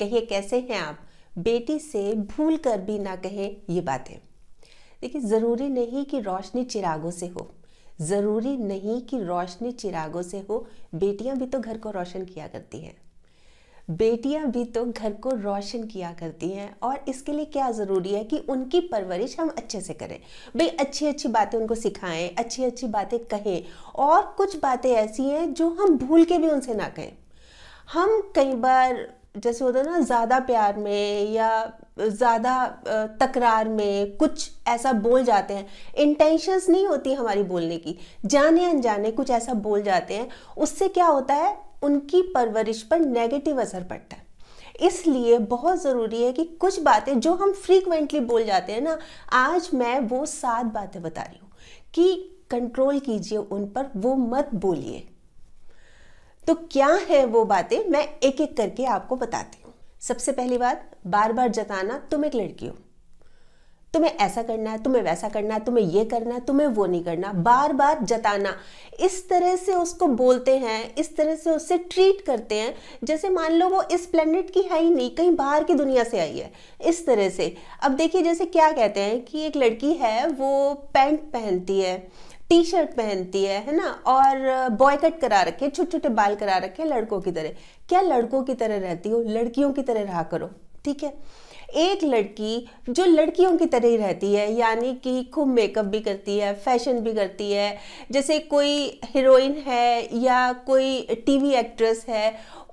कहिए कैसे हैं आप बेटी से भूल कर भी ना कहें ये बातें देखिए ज़रूरी नहीं कि रोशनी चिरागों से हो ज़रूरी नहीं कि रोशनी चिरागों से हो बेटियां भी तो घर को रोशन किया करती हैं बेटियां भी तो घर को रोशन किया करती हैं और इसके लिए क्या ज़रूरी है कि उनकी परवरिश हम अच्छे से करें भाई अच्छी अच्छी बातें उनको सिखाएं अच्छी अच्छी बातें कहें और कुछ बातें ऐसी हैं जो हम भूल के भी उनसे ना कहें हम कई बार जैसे होता है ना ज़्यादा प्यार में या ज़्यादा तकरार में कुछ ऐसा बोल जाते हैं इंटेंशंस नहीं होती हमारी बोलने की जाने अनजाने कुछ ऐसा बोल जाते हैं उससे क्या होता है उनकी परवरिश पर नेगेटिव असर पड़ता है इसलिए बहुत ज़रूरी है कि कुछ बातें जो हम फ्रीक्वेंटली बोल जाते हैं ना आज मैं वो सात बातें बता रही हूँ कि कंट्रोल कीजिए उन पर वो मत बोलिए तो क्या है वो बातें मैं एक एक करके आपको बताती हूँ सबसे पहली बात बार बार जताना तुम एक लड़की हो तुम्हें ऐसा करना है तुम्हें वैसा करना है तुम्हें ये करना है तुम्हें वो नहीं करना बार बार जताना इस तरह से उसको बोलते हैं इस तरह से उससे ट्रीट करते हैं जैसे मान लो वो इस प्लेनेट की है ही नहीं कहीं बाहर की दुनिया से आई है इस तरह से अब देखिए जैसे क्या कहते हैं कि एक लड़की है वो पैंट पहनती है टी शर्ट पहनती है है ना और बॉयकट करा रखे छोटे छोटे बाल करा रखे लड़कों की तरह क्या लड़कों की तरह रहती हो लड़कियों की तरह रहा करो ठीक है एक लड़की जो लड़कियों की तरह ही रहती है यानी कि खूब मेकअप भी करती है फैशन भी करती है जैसे कोई हीरोइन है या कोई टीवी एक्ट्रेस है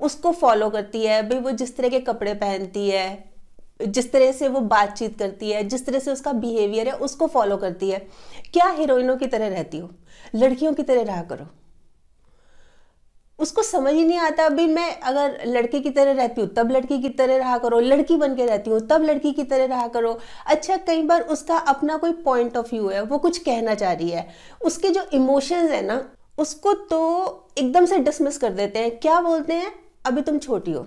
उसको फॉलो करती है भाई वो जिस तरह के कपड़े पहनती है जिस तरह से वो बातचीत करती है जिस तरह से उसका बिहेवियर है उसको फॉलो करती है क्या हीरोइनों की तरह रहती हो लड़कियों की तरह रहा करो उसको समझ ही नहीं आता अभी मैं अगर लड़के की तरह रहती हूँ तब लड़की की तरह रहा करो लड़की बन के रहती हूँ तब लड़की की तरह रहा करो अच्छा कई बार उसका अपना कोई पॉइंट ऑफ व्यू है वो कुछ कहना चाह रही है उसके जो इमोशंस है ना उसको तो एकदम से डिसमिस कर देते हैं क्या बोलते हैं अभी तुम छोटी हो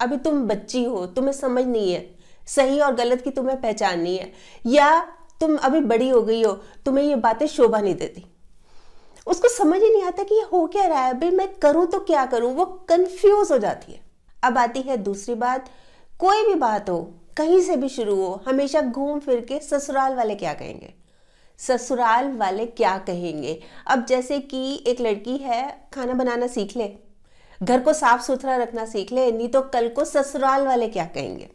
अभी तुम बच्ची हो तुम्हें समझ नहीं है सही और गलत की तुम्हें पहचाननी है या तुम अभी बड़ी हो गई हो तुम्हें ये बातें शोभा नहीं देती उसको समझ ही नहीं आता कि ये हो क्या रहा है भाई मैं करूं तो क्या करूं वो कंफ्यूज हो जाती है अब आती है दूसरी बात कोई भी बात हो कहीं से भी शुरू हो हमेशा घूम फिर के ससुराल वाले क्या कहेंगे ससुराल वाले क्या कहेंगे अब जैसे कि एक लड़की है खाना बनाना सीख ले घर को साफ सुथरा रखना सीख ले नहीं तो कल को ससुराल वाले क्या कहेंगे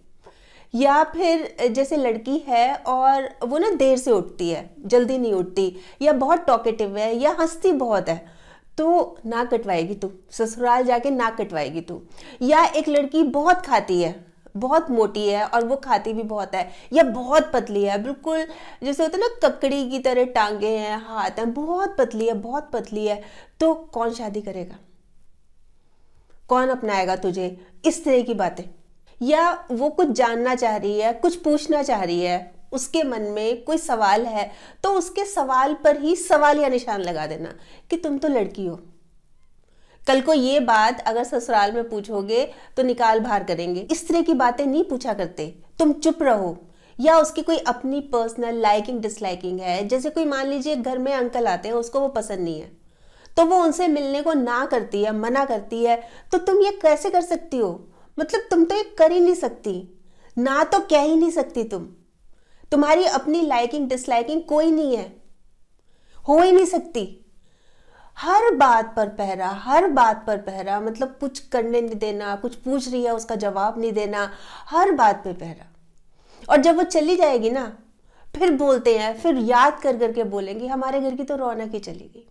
या फिर जैसे लड़की है और वो ना देर से उठती है जल्दी नहीं उठती या बहुत टॉकेटिव है या हंसती बहुत है तो ना कटवाएगी तू ससुराल जाके ना कटवाएगी तू या एक लड़की बहुत खाती है बहुत मोटी है और वो खाती भी बहुत है या बहुत पतली है बिल्कुल जैसे होता है ना ककड़ी की तरह टांगे हैं हाथ हैं बहुत पतली है बहुत पतली है तो कौन शादी करेगा कौन अपनाएगा तुझे इस तरह की बातें या वो कुछ जानना चाह रही है कुछ पूछना चाह रही है उसके मन में कोई सवाल है तो उसके सवाल पर ही सवाल या निशान लगा देना कि तुम तो लड़की हो कल को ये बात अगर ससुराल में पूछोगे तो निकाल बाहर करेंगे इस तरह की बातें नहीं पूछा करते तुम चुप रहो या उसकी कोई अपनी पर्सनल लाइकिंग डिसलाइकिंग है जैसे कोई मान लीजिए घर में अंकल आते हैं उसको वो पसंद नहीं है तो वो उनसे मिलने को ना करती है मना करती है तो तुम ये कैसे कर सकती हो मतलब तुम तो ये कर ही नहीं सकती ना तो कह ही नहीं सकती तुम तुम्हारी अपनी लाइकिंग डिसलाइकिंग कोई नहीं है हो ही नहीं सकती हर बात पर पहरा हर बात पर पहरा मतलब कुछ करने नहीं देना कुछ पूछ रही है उसका जवाब नहीं देना हर बात पर पहरा और जब वो चली जाएगी ना फिर बोलते हैं फिर याद कर करके बोलेंगी हमारे घर की तो रौनक ही चली गई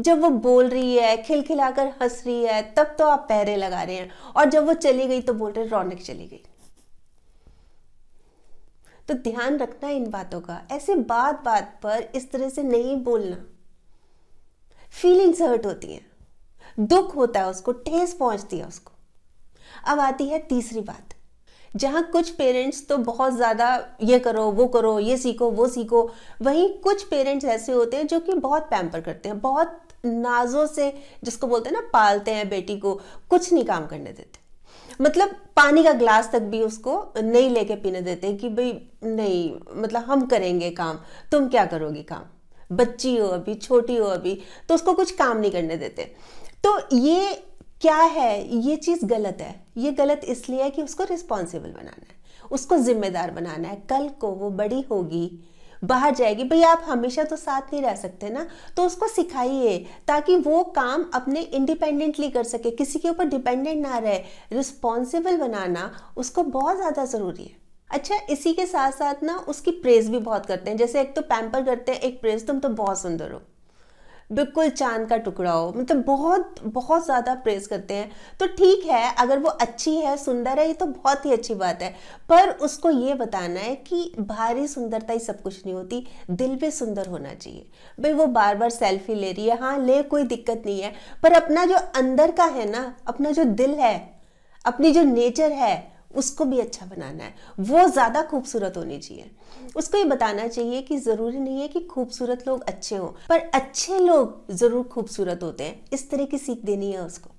जब वो बोल रही है खिलखिलाकर हंस रही है तब तो आप पैरे लगा रहे हैं और जब वो चली गई तो बोल रहे रौनक चली गई तो ध्यान रखना इन बातों का ऐसे बात बात पर इस तरह से नहीं बोलना फीलिंग्स हर्ट होती हैं दुख होता है उसको ठेस पहुंचती है उसको अब आती है तीसरी बात जहाँ कुछ पेरेंट्स तो बहुत ज़्यादा ये करो वो करो ये सीखो वो सीखो वहीं कुछ पेरेंट्स ऐसे होते हैं जो कि बहुत पैम्पर करते हैं बहुत नाजों से जिसको बोलते हैं ना पालते हैं बेटी को कुछ नहीं काम करने देते मतलब पानी का ग्लास तक भी उसको नहीं लेके पीने देते कि भाई नहीं मतलब हम करेंगे काम तुम क्या करोगी काम बच्ची हो अभी छोटी हो अभी तो उसको कुछ काम नहीं करने देते तो ये क्या है ये चीज़ गलत है ये गलत इसलिए है कि उसको रिस्पॉन्सिबल बनाना है उसको जिम्मेदार बनाना है कल को वो बड़ी होगी बाहर जाएगी भैया आप हमेशा तो साथ नहीं रह सकते ना तो उसको सिखाइए ताकि वो काम अपने इंडिपेंडेंटली कर सके किसी के ऊपर डिपेंडेंट ना रहे रिस्पॉन्सिबल बनाना उसको बहुत ज़्यादा ज़रूरी है अच्छा इसी के साथ साथ ना उसकी प्रेज भी बहुत करते हैं जैसे एक तो पैम्पर करते हैं एक प्रेज तुम तो बहुत सुंदर हो बिल्कुल चांद का टुकड़ा हो मतलब बहुत बहुत ज़्यादा प्रेस करते हैं तो ठीक है अगर वो अच्छी है सुंदर है ये तो बहुत ही अच्छी बात है पर उसको ये बताना है कि भारी सुंदरता ही सब कुछ नहीं होती दिल भी सुंदर होना चाहिए भाई वो बार बार सेल्फी ले रही है हाँ ले कोई दिक्कत नहीं है पर अपना जो अंदर का है ना अपना जो दिल है अपनी जो नेचर है उसको भी अच्छा बनाना है वो ज़्यादा खूबसूरत होनी चाहिए उसको ये बताना चाहिए कि ज़रूरी नहीं है कि खूबसूरत लोग अच्छे हों पर अच्छे लोग ज़रूर खूबसूरत होते हैं इस तरह की सीख देनी है उसको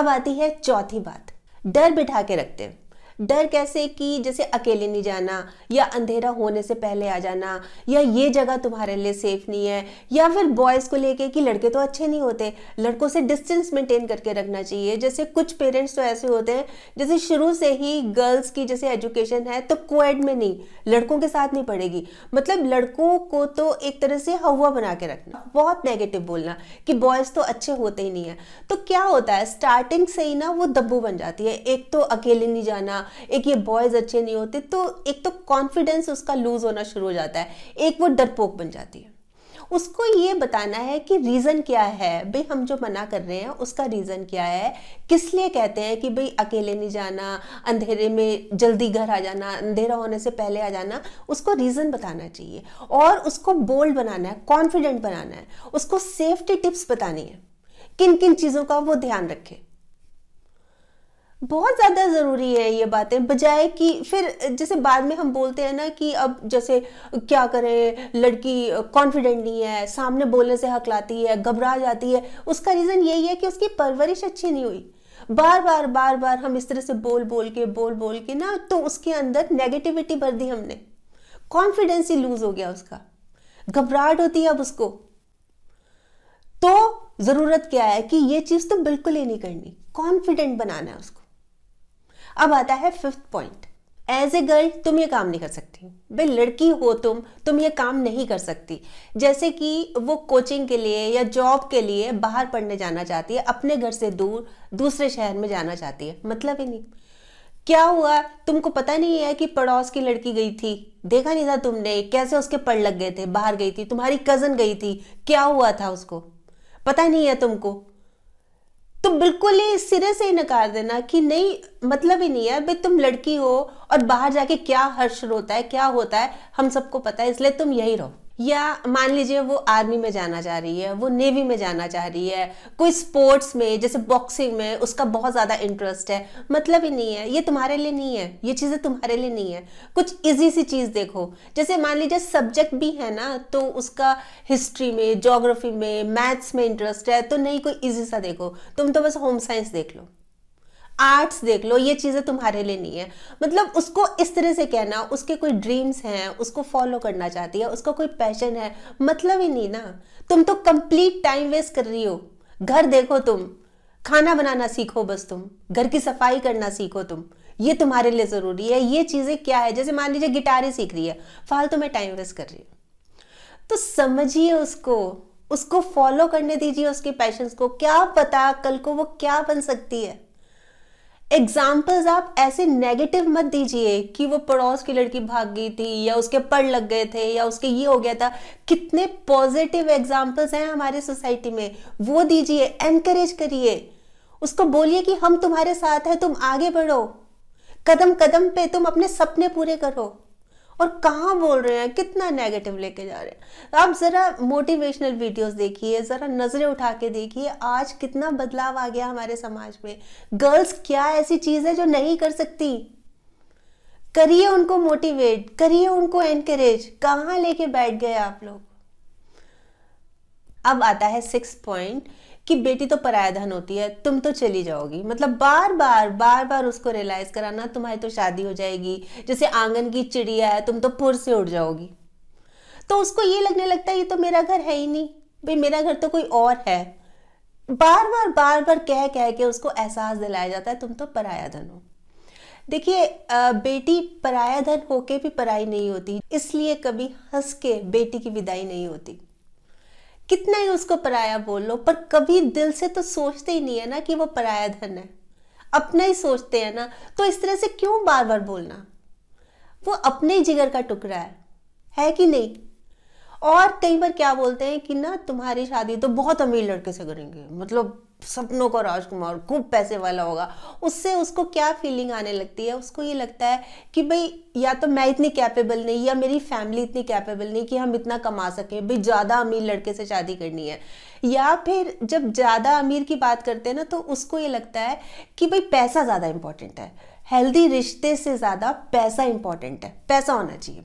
अब आती है चौथी बात डर बिठा के रखते हैं डर कैसे कि जैसे अकेले नहीं जाना या अंधेरा होने से पहले आ जाना या ये जगह तुम्हारे लिए सेफ नहीं है या फिर बॉयज़ को लेके कि लड़के तो अच्छे नहीं होते लड़कों से डिस्टेंस मेंटेन करके रखना चाहिए जैसे कुछ पेरेंट्स तो ऐसे होते हैं जैसे शुरू से ही गर्ल्स की जैसे एजुकेशन है तो कोएड में नहीं लड़कों के साथ नहीं पढ़ेगी मतलब लड़कों को तो एक तरह से हवा बना के रखना बहुत नेगेटिव बोलना कि बॉयज़ तो अच्छे होते ही नहीं है तो क्या होता है स्टार्टिंग से ही ना वो दब्बू बन जाती है एक तो अकेले नहीं जाना एक ये बॉयज़ अच्छे नहीं होते तो एक तो कॉन्फिडेंस उसका लूज़ होना शुरू हो जाता है एक वो डरपोक बन जाती है उसको ये बताना है कि रीज़न क्या है भाई हम जो मना कर रहे हैं उसका रीज़न क्या है किस लिए कहते हैं कि भाई अकेले नहीं जाना अंधेरे में जल्दी घर आ जाना अंधेरा होने से पहले आ जाना उसको रीज़न बताना चाहिए और उसको बोल्ड बनाना है कॉन्फिडेंट बनाना है उसको सेफ्टी टिप्स बतानी है किन किन चीज़ों का वो ध्यान रखे बहुत ज़्यादा ज़रूरी है ये बातें बजाय कि फिर जैसे बाद में हम बोलते हैं ना कि अब जैसे क्या करें लड़की कॉन्फिडेंट नहीं है सामने बोलने से हकलाती है घबरा जाती है उसका रीज़न यही है कि उसकी परवरिश अच्छी नहीं हुई बार बार बार बार हम इस तरह से बोल बोल के बोल बोल के ना तो उसके अंदर नेगेटिविटी भर दी हमने कॉन्फिडेंस ही लूज हो गया उसका घबराहट होती है अब उसको तो ज़रूरत क्या है कि ये चीज़ तो बिल्कुल ही नहीं करनी कॉन्फिडेंट बनाना है उसको अब आता है fifth point as a girl तुम ये काम नहीं कर सकती भाई लड़की हो तुम तुम ये काम नहीं कर सकती जैसे कि वो कोचिंग के लिए या जॉब के लिए बाहर पढ़ने जाना चाहती है अपने घर से दूर दूसरे शहर में जाना चाहती है मतलब ही नहीं क्या हुआ तुमको पता नहीं है कि पड़ोस की लड़की गई थी देखा नहीं था तुमने कैसे उसके पढ़ लग गए थे बाहर गई थी तुम्हारी कजन गई थी क्या हुआ था उसको पता नहीं है तुमको तो बिल्कुल ही सिरे से ही नकार देना कि नहीं मतलब ही नहीं है भाई तुम लड़की हो और बाहर जाके क्या हर्ष होता है क्या होता है हम सबको पता है इसलिए तुम यही रहो या मान लीजिए वो आर्मी में जाना चाह रही है वो नेवी में जाना चाह रही है कोई स्पोर्ट्स में जैसे बॉक्सिंग में उसका बहुत ज़्यादा इंटरेस्ट है मतलब ही नहीं है ये तुम्हारे लिए नहीं है ये चीज़ें तुम्हारे लिए नहीं है कुछ इजी सी चीज़ देखो जैसे मान लीजिए सब्जेक्ट भी है ना तो उसका हिस्ट्री में जोग्राफी में मैथ्स में इंटरेस्ट है तो नहीं कोई ईजी सा देखो तुम तो बस होम साइंस देख लो आर्ट्स देख लो ये चीज़ें तुम्हारे लिए नहीं है मतलब उसको इस तरह से कहना उसके कोई ड्रीम्स हैं उसको फॉलो करना चाहती है उसका कोई पैशन है मतलब ही नहीं ना तुम तो कंप्लीट टाइम वेस्ट कर रही हो घर देखो तुम खाना बनाना सीखो बस तुम घर की सफाई करना सीखो तुम ये तुम्हारे लिए ज़रूरी है ये चीज़ें क्या है जैसे मान लीजिए गिटार ही सीख रही है फालतू तो में टाइम वेस्ट कर रही हूँ तो समझिए उसको उसको फॉलो करने दीजिए उसके पैशंस को क्या पता कल को वो क्या बन सकती है एग्जाम्पल्स आप ऐसे नेगेटिव मत दीजिए कि वो पड़ोस की लड़की भाग गई थी या उसके पढ़ लग गए थे या उसके ये हो गया था कितने पॉजिटिव एग्जाम्पल्स हैं हमारे सोसाइटी में वो दीजिए एनकरेज करिए उसको बोलिए कि हम तुम्हारे साथ हैं तुम आगे बढ़ो कदम कदम पे तुम अपने सपने पूरे करो और कहाँ बोल रहे हैं कितना नेगेटिव लेके जा रहे हैं आप ज़रा मोटिवेशनल वीडियोस देखिए ज़रा नज़रें उठा के देखिए आज कितना बदलाव आ गया हमारे समाज में गर्ल्स क्या ऐसी चीज़ है जो नहीं कर सकती करिए उनको मोटिवेट करिए उनको एनकरेज कहाँ लेके बैठ गए आप लोग अब आता है सिक्स पॉइंट कि बेटी तो पराया धन होती है तुम तो चली जाओगी मतलब बार बार बार बार उसको रियलाइज कराना तुम्हारी तो शादी हो जाएगी जैसे आंगन की चिड़िया है तुम तो पुर से उड़ जाओगी तो उसको ये लगने लगता है ये तो मेरा घर है ही नहीं भाई मेरा घर तो कोई और है बार बार बार बार कह कह के उसको एहसास दिलाया जाता है तुम तो पराया धन हो देखिए बेटी पराया धन होके भी पराई नहीं होती इसलिए कभी हंस के बेटी की विदाई नहीं होती कितना ही उसको पराया बोल लो पर कभी दिल से तो सोचते ही नहीं है ना कि वो पराया धन है अपना ही सोचते हैं ना तो इस तरह से क्यों बार बार बोलना वो अपने ही जिगर का टुकड़ा है है कि नहीं और कई बार क्या बोलते हैं कि ना तुम्हारी शादी तो बहुत अमीर लड़के से करेंगे मतलब सपनों का राजकुमार खूब पैसे वाला होगा उससे उसको क्या फीलिंग आने लगती है उसको ये लगता है कि भाई या तो मैं इतनी कैपेबल नहीं या मेरी फैमिली इतनी कैपेबल नहीं कि हम इतना कमा सकें भाई ज़्यादा अमीर लड़के से शादी करनी है या फिर जब ज़्यादा अमीर की बात करते हैं ना तो उसको ये लगता है कि भाई पैसा ज़्यादा इंपॉर्टेंट है हेल्दी रिश्ते से ज़्यादा पैसा इंपॉर्टेंट है पैसा होना चाहिए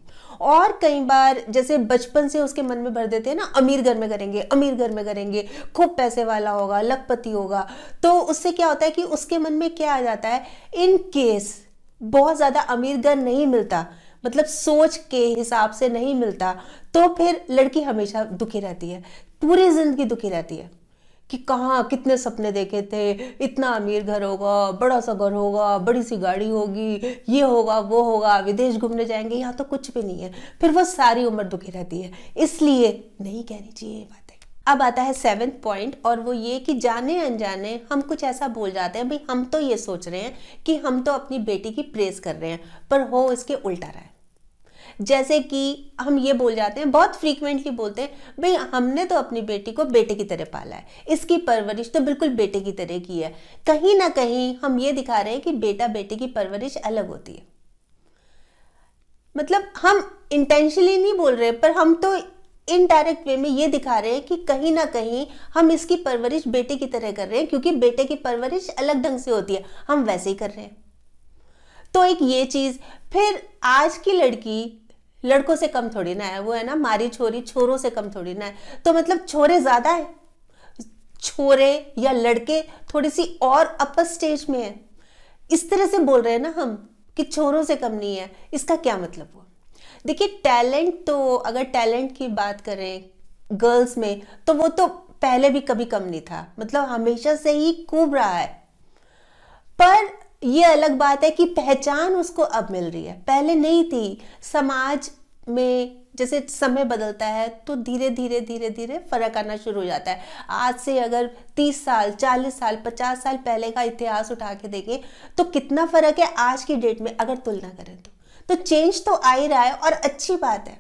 और कई बार जैसे बचपन से उसके मन में भर देते हैं ना अमीर घर में करेंगे अमीर घर में करेंगे खूब पैसे वाला होगा लखपति होगा तो उससे क्या होता है कि उसके मन में क्या आ जाता है इन केस बहुत ज़्यादा अमीर घर नहीं मिलता मतलब सोच के हिसाब से नहीं मिलता तो फिर लड़की हमेशा दुखी रहती है पूरी ज़िंदगी दुखी रहती है कि कहाँ कितने सपने देखे थे इतना अमीर घर होगा बड़ा सा घर होगा बड़ी सी गाड़ी होगी ये होगा वो होगा विदेश घूमने जाएंगे यहाँ तो कुछ भी नहीं है फिर वो सारी उम्र दुखी रहती है इसलिए नहीं कहनी चाहिए ये बातें अब आता है सेवन पॉइंट और वो ये कि जाने अनजाने हम कुछ ऐसा बोल जाते हैं भाई हम तो ये सोच रहे हैं कि हम तो अपनी बेटी की प्रेस कर रहे हैं पर हो इसके उल्टा रहा है जैसे कि हम ये बोल जाते हैं बहुत फ्रीक्वेंटली बोलते हैं भाई हमने तो अपनी बेटी को बेटे की तरह पाला है इसकी परवरिश तो बिल्कुल बेटे की तरह की है कहीं ना कहीं हम ये दिखा रहे हैं कि बेटा बेटे की परवरिश अलग होती है मतलब हम इंटेंशनली नहीं बोल रहे पर हम तो इनडायरेक्ट वे में ये दिखा रहे हैं कि कहीं ना कहीं हम इसकी परवरिश बेटे की तरह कर रहे हैं क्योंकि बेटे की परवरिश अलग ढंग से होती है हम वैसे ही कर रहे हैं तो एक ये चीज़ फिर आज की लड़की लड़कों से कम थोड़ी ना है वो है ना मारी छोरी छोरों से कम थोड़ी ना है तो मतलब छोरे ज़्यादा है छोरे या लड़के थोड़ी सी और अपर स्टेज में है इस तरह से बोल रहे हैं ना हम कि छोरों से कम नहीं है इसका क्या मतलब हुआ देखिए टैलेंट तो अगर टैलेंट की बात करें गर्ल्स में तो वो तो पहले भी कभी कम नहीं था मतलब हमेशा से ही खूब रहा है पर ये अलग बात है कि पहचान उसको अब मिल रही है पहले नहीं थी समाज में जैसे समय बदलता है तो धीरे धीरे धीरे धीरे फर्क आना शुरू हो जाता है आज से अगर 30 साल 40 साल 50 साल पहले का इतिहास उठा के देखें तो कितना फर्क है आज की डेट में अगर तुलना करें तो तो चेंज तो आ ही रहा है और अच्छी बात है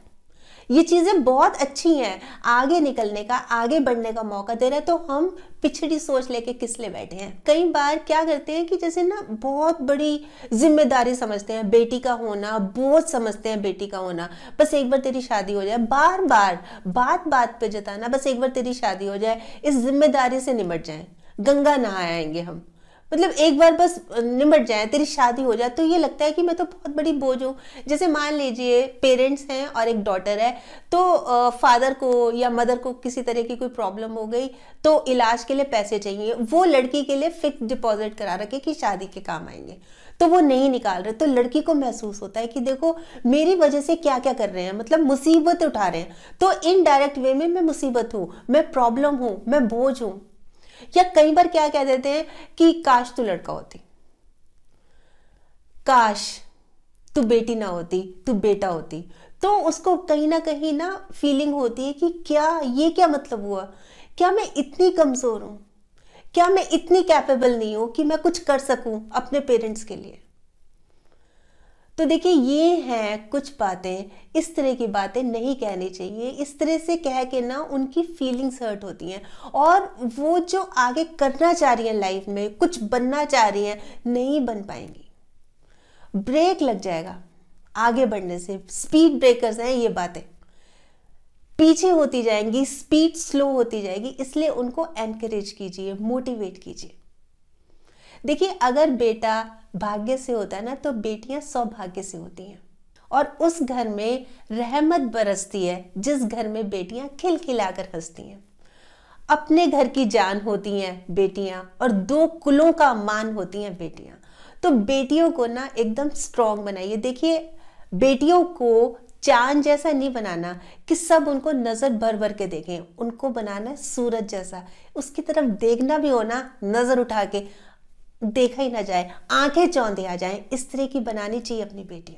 ये चीज़ें बहुत अच्छी हैं आगे निकलने का आगे बढ़ने का मौका दे रहा है तो हम पिछड़ी सोच लेके किस लिए बैठे हैं कई बार क्या करते हैं कि जैसे ना बहुत बड़ी जिम्मेदारी समझते हैं बेटी का होना बोझ समझते हैं बेटी का होना बस एक बार तेरी शादी हो जाए बार बार बात बात पे जताना बस एक बार तेरी शादी हो जाए इस जिम्मेदारी से निमट जाए गंगा नहाएंगे हम मतलब एक बार बस निमट जाए तेरी शादी हो जाए तो ये लगता है कि मैं तो बहुत बड़ी बोझ हूँ जैसे मान लीजिए पेरेंट्स हैं और एक डॉटर है तो फादर को या मदर को किसी तरह की कोई प्रॉब्लम हो गई तो इलाज के लिए पैसे चाहिए वो लड़की के लिए फिक्स डिपॉजिट करा रखे कि शादी के काम आएंगे तो वो नहीं निकाल रहे तो लड़की को महसूस होता है कि देखो मेरी वजह से क्या क्या कर रहे हैं मतलब मुसीबत उठा रहे हैं तो इनडायरेक्ट वे में मैं मुसीबत हूँ मैं प्रॉब्लम हूँ मैं बोझ हूँ या कई बार क्या कह देते हैं कि काश तू लड़का होती काश तू बेटी ना होती तू बेटा होती तो उसको कहीं ना कहीं ना फीलिंग होती है कि क्या ये क्या मतलब हुआ क्या मैं इतनी कमज़ोर हूं क्या मैं इतनी कैपेबल नहीं हूं कि मैं कुछ कर सकूं अपने पेरेंट्स के लिए तो देखिए ये हैं कुछ बातें इस तरह की बातें नहीं कहनी चाहिए इस तरह से कह के ना उनकी फीलिंग्स हर्ट होती हैं और वो जो आगे करना चाह रही हैं लाइफ में कुछ बनना चाह रही हैं नहीं बन पाएंगी ब्रेक लग जाएगा आगे बढ़ने से स्पीड ब्रेकर्स हैं ये बातें पीछे होती जाएंगी स्पीड स्लो होती जाएगी इसलिए उनको एनकरेज कीजिए मोटिवेट कीजिए देखिए अगर बेटा भाग्य से होता है ना तो बेटियां सौभाग्य से होती हैं और उस घर में रहमत बरसती है जिस घर में बेटियां खिलखिलाकर हंसती हैं अपने घर की जान होती हैं बेटियां और दो कुलों का मान होती हैं बेटियां तो बेटियों को ना एकदम स्ट्रांग बनाइए देखिए बेटियों को चांद जैसा नहीं बनाना कि सब उनको नज़र भर भर के देखें उनको बनाना है सूरज जैसा उसकी तरफ देखना भी होना नज़र उठा के देखा ही ना जाए आंखें चौंधे आ जाए इस तरह की बनानी चाहिए अपनी बेटियों